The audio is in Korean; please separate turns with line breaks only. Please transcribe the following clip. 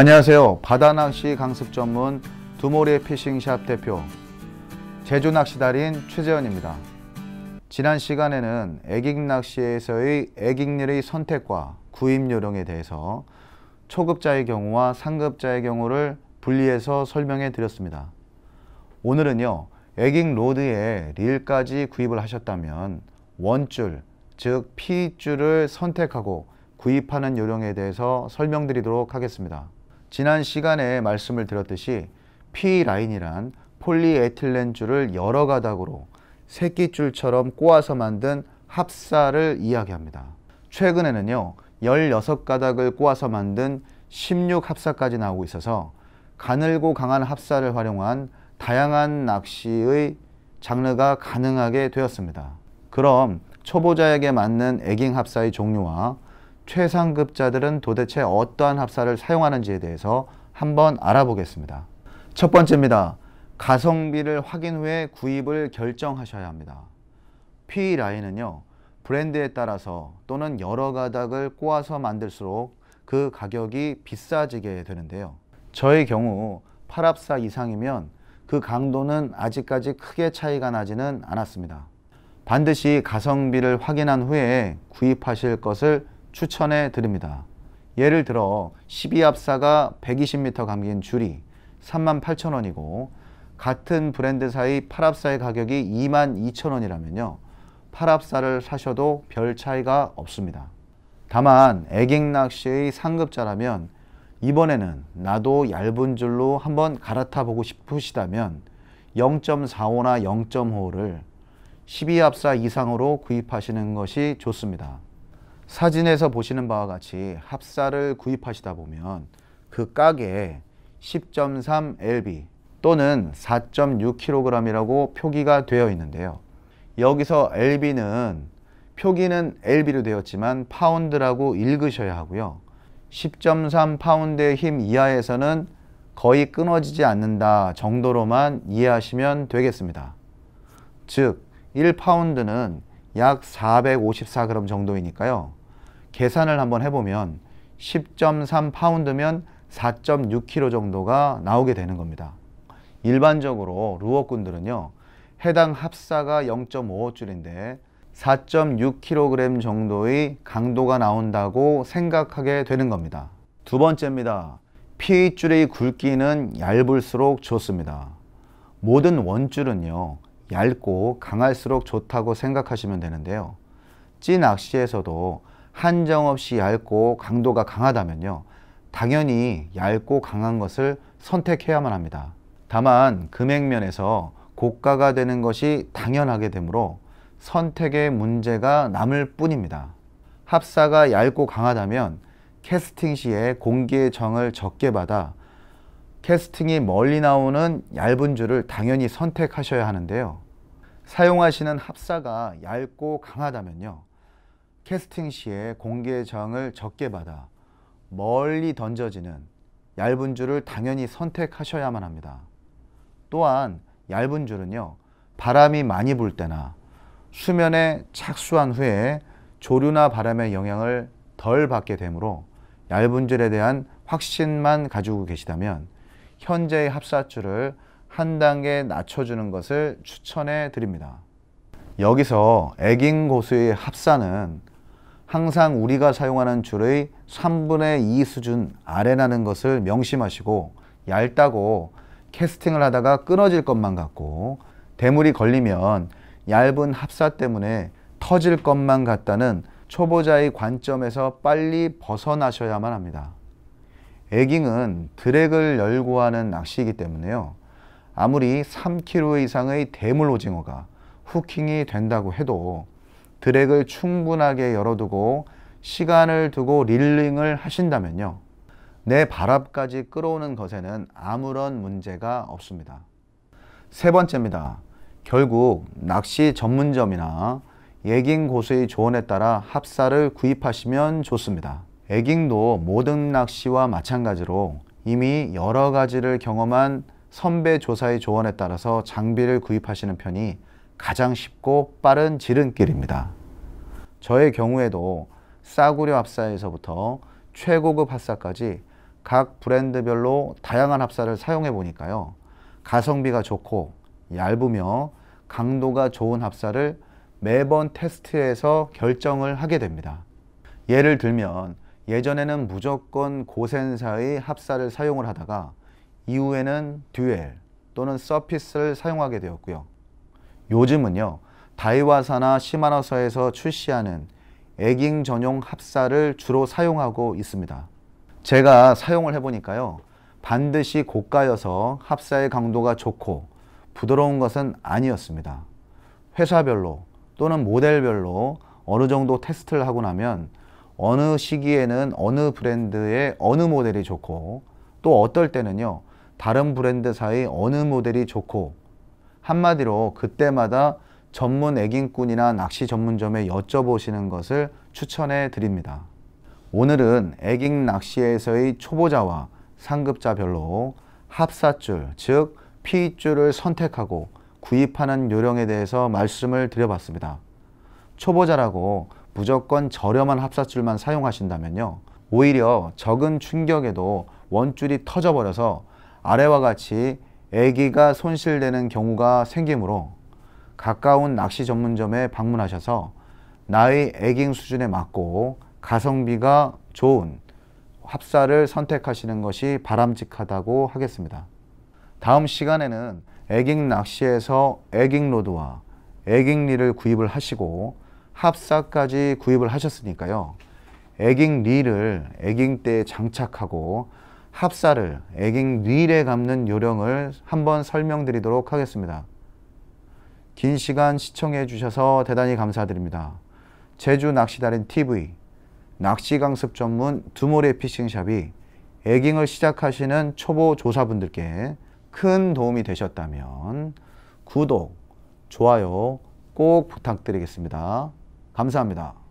안녕하세요. 바다낚시 강습 전문 두모리 피싱샵 대표 제주낚시 달인 최재현입니다. 지난 시간에는 애깅낚시에서의 애깅률의 선택과 구입 요령에 대해서 초급자의 경우와 상급자의 경우를 분리해서 설명해 드렸습니다. 오늘은요. 애깅 로드에 릴까지 구입을 하셨다면 원줄, 즉 P줄을 선택하고 구입하는 요령에 대해서 설명드리도록 하겠습니다. 지난 시간에 말씀을 드렸듯이 P라인이란 폴리에틸렌줄을 여러 가닥으로 새끼줄처럼 꼬아서 만든 합사를 이야기합니다. 최근에는요. 16가닥을 꼬아서 만든 16합사까지 나오고 있어서 가늘고 강한 합사를 활용한 다양한 낚시의 장르가 가능하게 되었습니다. 그럼 초보자에게 맞는 에깅 합사의 종류와 최상급자들은 도대체 어떠한 합사를 사용하는지에 대해서 한번 알아보겠습니다. 첫 번째입니다. 가성비를 확인 후에 구입을 결정하셔야 합니다. P 라인은요. 브랜드에 따라서 또는 여러 가닥을 꼬아서 만들수록 그 가격이 비싸지게 되는데요. 저의 경우 8합사 이상이면 그 강도는 아직까지 크게 차이가 나지는 않았습니다. 반드시 가성비를 확인한 후에 구입하실 것을 추천해 드립니다. 예를 들어 12합사가 120m 감긴 줄이 38,000원이고 같은 브랜드사의 8합사의 가격이 22,000원이라면요. 8합사를 사셔도 별 차이가 없습니다. 다만 애객낚시의 상급자라면 이번에는 나도 얇은 줄로 한번 갈아타 보고 싶으시다면 0.45나 0.5를 12합사 이상으로 구입하시는 것이 좋습니다. 사진에서 보시는 바와 같이 합사를 구입하시다 보면 그 가게에 10.3 LB 또는 4.6kg이라고 표기가 되어 있는데요. 여기서 LB는 표기는 LB로 되었지만 파운드라고 읽으셔야 하고요. 10.3 파운드의 힘 이하에서는 거의 끊어지지 않는다 정도로만 이해하시면 되겠습니다. 즉 1파운드는 약 454g 정도이니까요. 계산을 한번 해보면 10.3 파운드면 4.6kg 정도가 나오게 되는 겁니다. 일반적으로 루어꾼들은요. 해당 합사가 0.55줄인데 4.6kg 정도의 강도가 나온다고 생각하게 되는 겁니다. 두 번째입니다. PH줄의 굵기는 얇을수록 좋습니다. 모든 원줄은요. 얇고 강할수록 좋다고 생각하시면 되는데요. 찐 낚시에서도 한정 없이 얇고 강도가 강하다면요. 당연히 얇고 강한 것을 선택해야만 합니다. 다만 금액면에서 고가가 되는 것이 당연하게 되므로 선택의 문제가 남을 뿐입니다. 합사가 얇고 강하다면 캐스팅 시에 공기의 정을 적게 받아 캐스팅이 멀리 나오는 얇은 줄을 당연히 선택하셔야 하는데요. 사용하시는 합사가 얇고 강하다면요. 캐스팅 시에 공개정을 적게 받아 멀리 던져지는 얇은 줄을 당연히 선택하셔야만 합니다. 또한 얇은 줄은요, 바람이 많이 불 때나 수면에 착수한 후에 조류나 바람의 영향을 덜 받게 되므로 얇은 줄에 대한 확신만 가지고 계시다면 현재의 합사줄을 한 단계 낮춰주는 것을 추천해 드립니다. 여기서 애긴 고수의 합사는 항상 우리가 사용하는 줄의 3분의 2 수준 아래라는 것을 명심하시고 얇다고 캐스팅을 하다가 끊어질 것만 같고 대물이 걸리면 얇은 합사 때문에 터질 것만 같다는 초보자의 관점에서 빨리 벗어나셔야만 합니다. 에깅은 드랙을 열고 하는 낚시이기 때문에요. 아무리 3kg 이상의 대물 오징어가 후킹이 된다고 해도 드랙을 충분하게 열어두고 시간을 두고 릴링을 하신다면요. 내 발앞까지 끌어오는 것에는 아무런 문제가 없습니다. 세 번째입니다. 결국 낚시 전문점이나 예깅 고수의 조언에 따라 합사를 구입하시면 좋습니다. 예깅도 모든 낚시와 마찬가지로 이미 여러 가지를 경험한 선배 조사의 조언에 따라서 장비를 구입하시는 편이 가장 쉽고 빠른 지름길입니다. 저의 경우에도 싸구려 합사에서부터 최고급 합사까지 각 브랜드별로 다양한 합사를 사용해 보니까요. 가성비가 좋고 얇으며 강도가 좋은 합사를 매번 테스트해서 결정을 하게 됩니다. 예를 들면 예전에는 무조건 고센사의 합사를 사용을 하다가 이후에는 듀엘 또는 서피스를 사용하게 되었고요. 요즘은요. 다이와사나 시마노사에서 출시하는 에깅 전용 합사를 주로 사용하고 있습니다. 제가 사용을 해보니까요. 반드시 고가여서 합사의 강도가 좋고 부드러운 것은 아니었습니다. 회사별로 또는 모델별로 어느 정도 테스트를 하고 나면 어느 시기에는 어느 브랜드의 어느 모델이 좋고 또 어떨 때는요 다른 브랜드사의 어느 모델이 좋고 한마디로 그때마다 전문 애깅꾼이나 낚시 전문점에 여쭤보시는 것을 추천해 드립니다. 오늘은 애깅 낚시에서의 초보자와 상급자별로 합사줄, 즉 P줄을 선택하고 구입하는 요령에 대해서 말씀을 드려봤습니다. 초보자라고 무조건 저렴한 합사줄만 사용하신다면요. 오히려 적은 충격에도 원줄이 터져버려서 아래와 같이 애기가 손실되는 경우가 생기므로 가까운 낚시 전문점에 방문하셔서 나의 애깅 수준에 맞고 가성비가 좋은 합사를 선택하시는 것이 바람직하다고 하겠습니다. 다음 시간에는 애깅 낚시에서 애깅 로드와 애깅 리를 구입을 하시고 합사까지 구입을 하셨으니까요. 애깅 리를 애깅 때에 장착하고 합사를 애깅 뉘에 감는 요령을 한번 설명드리도록 하겠습니다. 긴 시간 시청해 주셔서 대단히 감사드립니다. 제주 낚시달인 TV 낚시 강습 전문 두모래 피싱샵이 애깅을 시작하시는 초보 조사분들께 큰 도움이 되셨다면 구독, 좋아요 꼭 부탁드리겠습니다. 감사합니다.